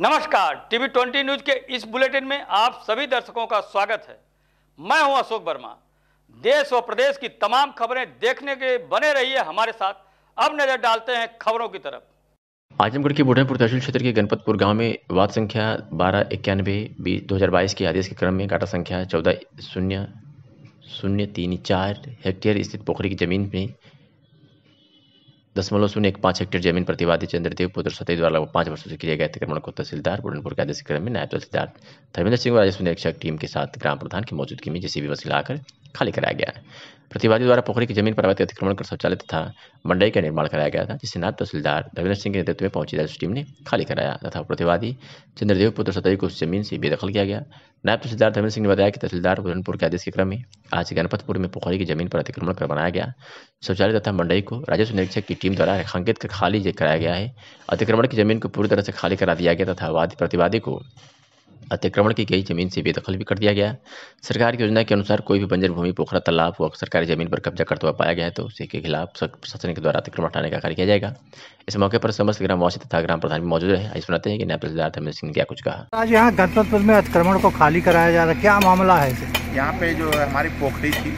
नमस्कार TV twenty news के इस बुलेटिन में आप सभी दर्शकों का स्वागत है मैं हूं अशोक वर्मा देश और प्रदेश की तमाम खबरें देखने के बने रहिए हमारे साथ अब नजर डालते हैं खबरों की तरफ आजमगढ़ के बुढ़ेपुर तहसील क्षेत्र के गणपतपुर गांव में वार्ड संख्या बारह इक्यानवे बीस दो हज़ार बाईस के आदेश के क्रम में काटा संख्या चौदह शून्य शून्य तीन चार हेक्टेयर स्थित पोखरी की जमीन में दशमलव शून्य एक पाँच हेक्टेयर जमीन प्रतिवादी चंद्रदेव पुत्र सतई द्वारा पांच वर्षों से किए गए अतिक्रमण को तहसीलदार बुरनपुर के आदेश क्रम में नायब तहसीलदार धर्मेंद्र सिंह और राजस्व निरीक्षक टीम के साथ ग्राम प्रधान की मौजूदगी में जेसीबी बस लाकर खाली कराया गया प्रतिवादी द्वारा पोखरी की जमीन पर अवैध अतिक्रमण कर शौचालय तथा मंडई का निर्माण कराया गया था जिसे नाथ तहसीलदार धर्मेंद्र सिंह के नेतृत्व में पहुंची राजस्व टीम ने खाली कराया तथा प्रतिवादी चंद्रदेव पुत्र सतई को उस जमीन से बेदखल किया गया नायब तहसीलदार धर्मेंद्र सिंह ने बताया कि तहसीलदार बुरनपुर के आदेश के क्रम में आज गणपतपुर में पोखरी की जमीन पर अतिक्रमण कर बनाया गया शौचालय तथा मंडई को राजस्व निरीक्षक की टीम द्वारा रेखांकित कर खाली कराया गया है अतिक्रमण की जमीन को पूरी तरह से खाली करा दिया गया तथा प्रतिवादी को अतिक्रमण की गई जमीन से बेदखल भी कर दिया गया सरकार की योजना के अनुसार कोई भी बंजर भूमि पोखरा तालाब व सरकारी जमीन पर कब्जा करते तो हुआ पाया गया है तो उसी के खिलाफ प्रशासन के द्वारा अतिक्रमण हटाने का कार्य किया जाएगा इस मौके पर समस्त ग्रामवासी तथा ग्राम प्रधान भी मौजूद रहे आज सुनाते हैं कि नया तहसीलदार धर्मेंद्र सिंह क्या कुछ कहा आज यहाँ गणपतपुर में अतिक्रमण को खाली कराया जा रहा है क्या मामला है यहाँ पे जो हमारी पोखरी थी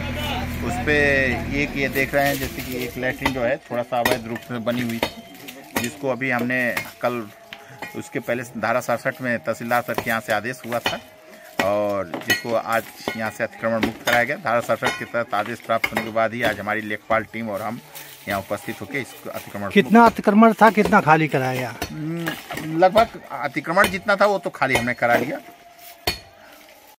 उस पर एक ये देख रहे हैं जैसे कि एक लेटरिन जो है थोड़ा सा अवैध रूप से बनी हुई थी जिसको अभी हमने कल उसके पहले धारा सड़सठ में तहसीलदार सर के यहाँ से आदेश हुआ था और जिसको आज यहाँ से अतिक्रमण मुक्त कराया गया धारा सड़सठ के तहत आदेश प्राप्त होने के बाद ही आज हमारी लेखपाल टीम और हम यहाँ उपस्थित होकर इसको अतिक्रमण कितना अतिक्रमण था कितना खाली कराया हम्म, लगभग अतिक्रमण जितना था वो तो खाली हमने करा लिया